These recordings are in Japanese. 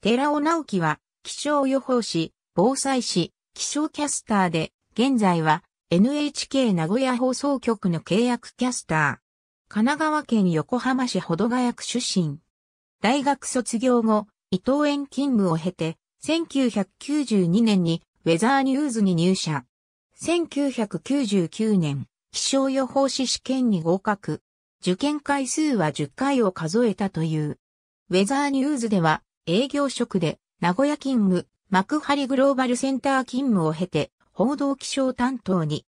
寺尾直樹は、気象予報士、防災士、気象キャスターで、現在は NHK 名古屋放送局の契約キャスター。神奈川県横浜市保土ヶ谷区出身。大学卒業後、伊藤園勤務を経て、1992年にウェザーニューズに入社。1999年、気象予報士試験に合格。受験回数は10回を数えたという。ウェザーニューズでは、営業職で、名古屋勤務、幕張グローバルセンター勤務を経て、報道気象担当に、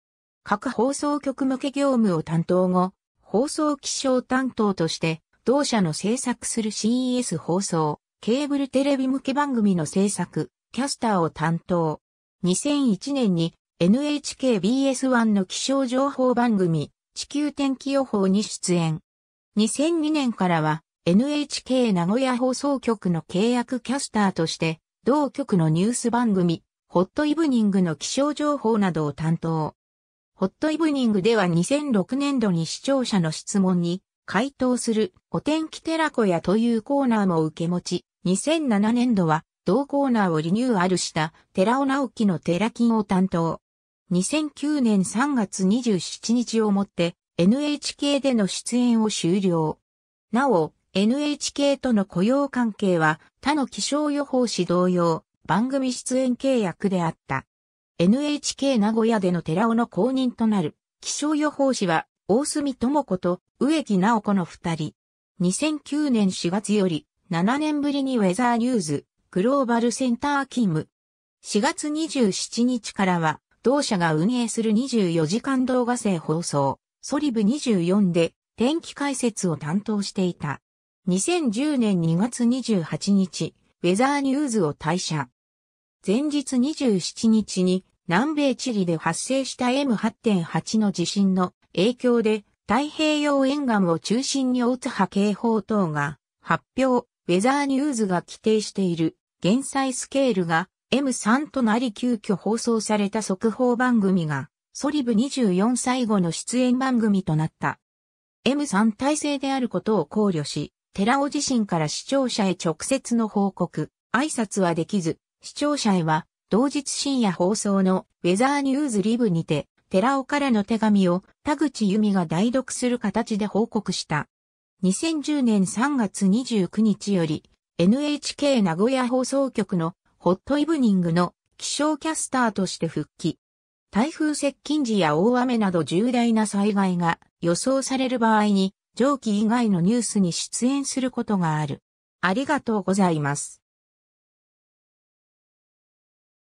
各放送局向け業務を担当後、放送気象担当として、同社の制作する CES 放送、ケーブルテレビ向け番組の制作、キャスターを担当。2001年に NHKBS1 の気象情報番組、地球天気予報に出演。2002年からは NHK 名古屋放送局の契約キャスターとして、同局のニュース番組、ホットイブニングの気象情報などを担当。ホットイブニングでは2006年度に視聴者の質問に回答するお天気寺子屋というコーナーも受け持ち、2007年度は同コーナーをリニューアルした寺尾直樹の寺金を担当。2009年3月27日をもって NHK での出演を終了。なお、NHK との雇用関係は他の気象予報士同様、番組出演契約であった。NHK 名古屋での寺尾の公認となる気象予報士は大隅智子と植木直子の二人。2009年4月より7年ぶりにウェザーニューズグローバルセンター勤務。4月27日からは同社が運営する24時間動画制放送ソリブ24で天気解説を担当していた。2010年2月28日、ウェザーニューズを退社。前日27日に南米チリで発生した M8.8 の地震の影響で太平洋沿岸を中心に大津波警報等が発表、ウェザーニューズが規定している減災スケールが M3 となり急遽放送された速報番組がソリブ24歳後の出演番組となった。M3 体制であることを考慮し、寺尾自身から視聴者へ直接の報告、挨拶はできず、視聴者へは、同日深夜放送のウェザーニューズリブにて、寺尾からの手紙を田口由美が代読する形で報告した。2010年3月29日より NHK 名古屋放送局のホットイブニングの気象キャスターとして復帰。台風接近時や大雨など重大な災害が予想される場合に上記以外のニュースに出演することがある。ありがとうございます。